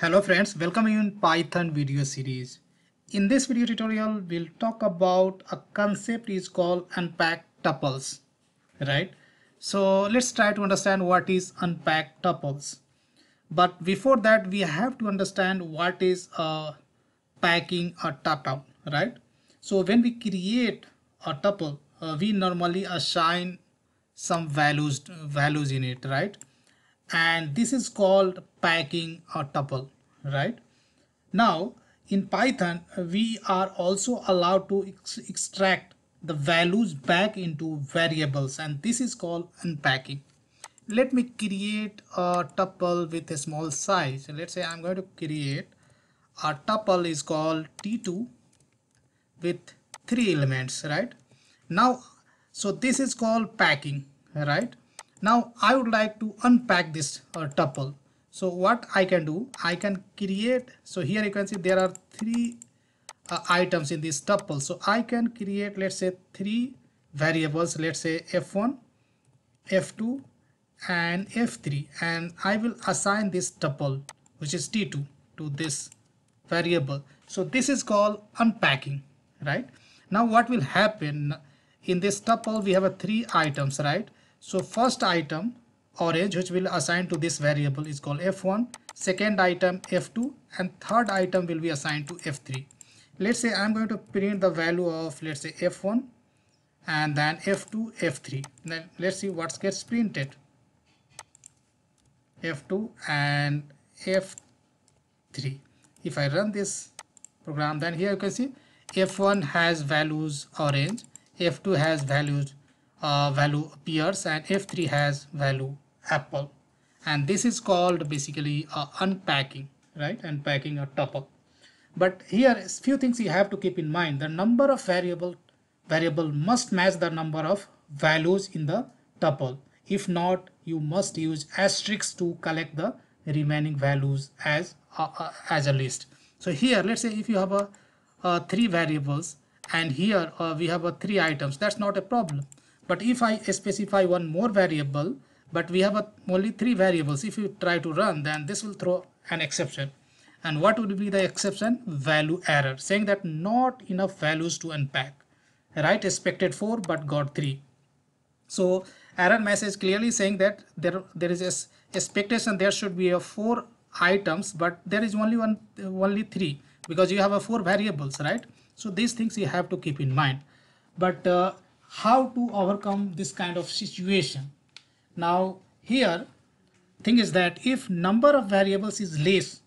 Hello friends, welcome in Python video series. In this video tutorial, we'll talk about a concept is called unpack tuples, right? So let's try to understand what is unpack tuples. But before that, we have to understand what is uh, packing a tuple, right? So when we create a tuple, uh, we normally assign some values, values in it, right? and this is called packing a tuple right now in python we are also allowed to ex extract the values back into variables and this is called unpacking let me create a tuple with a small size so let's say i'm going to create a tuple is called t2 with three elements right now so this is called packing right now I would like to unpack this uh, tuple. So what I can do, I can create, so here you can see there are three uh, items in this tuple. So I can create, let's say three variables, let's say F1, F2 and F3 and I will assign this tuple which is T2 to this variable. So this is called unpacking, right? Now what will happen in this tuple we have a three items, right? So first item orange which will assign to this variable is called f1, second item f2 and third item will be assigned to f3. Let's say I'm going to print the value of let's say f1 and then f2, f3. Then let's see what gets printed. f2 and f3. If I run this program then here you can see f1 has values orange, f2 has values uh, value appears and F3 has value apple and this is called basically uh, unpacking right unpacking a tuple but here few things you have to keep in mind the number of variable variable must match the number of values in the tuple if not you must use asterisks to collect the remaining values as uh, uh, as a list so here let's say if you have a uh, three variables and here we have a three items that's not a problem but if I specify one more variable, but we have a, only three variables, if you try to run, then this will throw an exception. And what would be the exception? Value error, saying that not enough values to unpack, right? Expected four, but got three. So error message clearly saying that there, there is a expectation there should be a four items, but there is only one, only three because you have a four variables, right? So these things you have to keep in mind. But uh, how to overcome this kind of situation. Now here thing is that if number of variables is less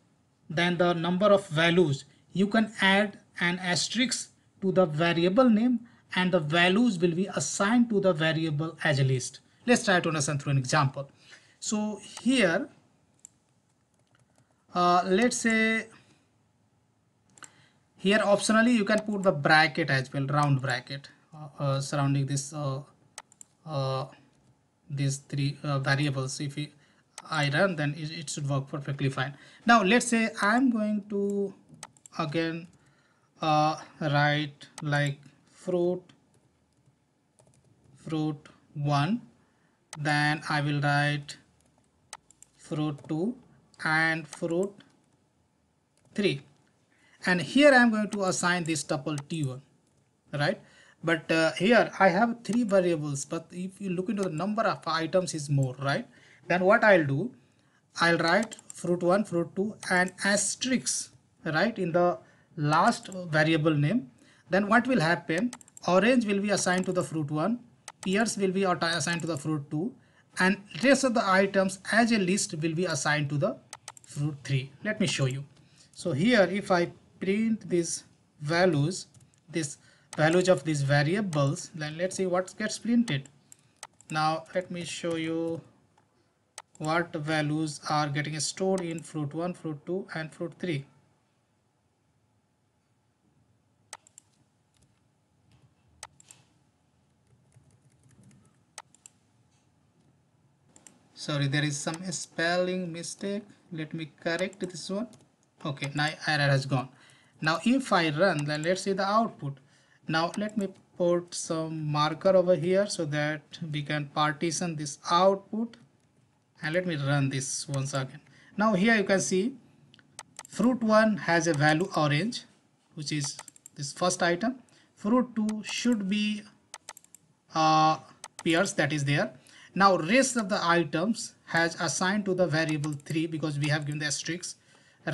than the number of values, you can add an asterisk to the variable name and the values will be assigned to the variable as a list. Let's try to understand through an example. So here, uh, let's say here optionally you can put the bracket as well, round bracket uh, surrounding this uh, uh, these three uh, variables if I run then it, it, should work perfectly fine now let's say I'm going to again write like fruit fruit 1 then I will write fruit 2 and fruit 3 and here I am going to assign this tuple t1 right but uh, here i have three variables but if you look into the number of items is more right then what i'll do i'll write fruit 1 fruit 2 and asterisk right in the last variable name then what will happen orange will be assigned to the fruit 1 pears will be assigned to the fruit 2 and rest of the items as a list will be assigned to the fruit 3 let me show you so here if i print these values this values of these variables then let's see what gets printed now let me show you what values are getting stored in fruit 1 fruit 2 and fruit 3 sorry there is some spelling mistake let me correct this one okay now error has gone now if i run then let's see the output now let me put some marker over here so that we can partition this output and let me run this once again now here you can see fruit 1 has a value orange which is this first item fruit 2 should be uh, that is there now rest of the items has assigned to the variable 3 because we have given the asterisk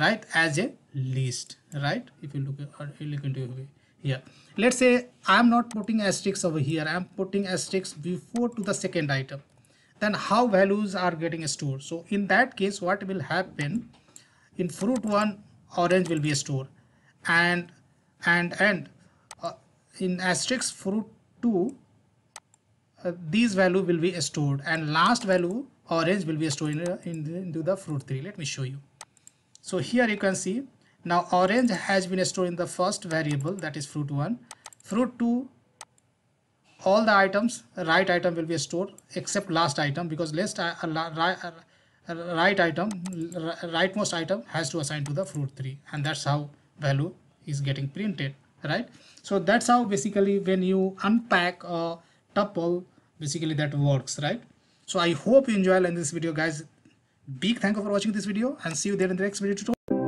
right as a list right if you look, at, you uh, look into here let's say i'm not putting asterisks over here i'm putting asterisks before to the second item then how values are getting stored so in that case what will happen in fruit one orange will be stored and and and uh, in asterisk fruit 2 uh, these value will be stored and last value orange will be stored in, in, into the fruit 3 let me show you so here you can see now orange has been stored in the first variable that is fruit1. Fruit2 all the items right item will be stored except last item because list uh, uh right, uh, right item uh, rightmost item has to assign to the fruit 3 and that's how value is getting printed right so that's how basically when you unpack a tuple basically that works right so i hope you enjoy this video guys big thank you for watching this video and see you there in the next video tutorial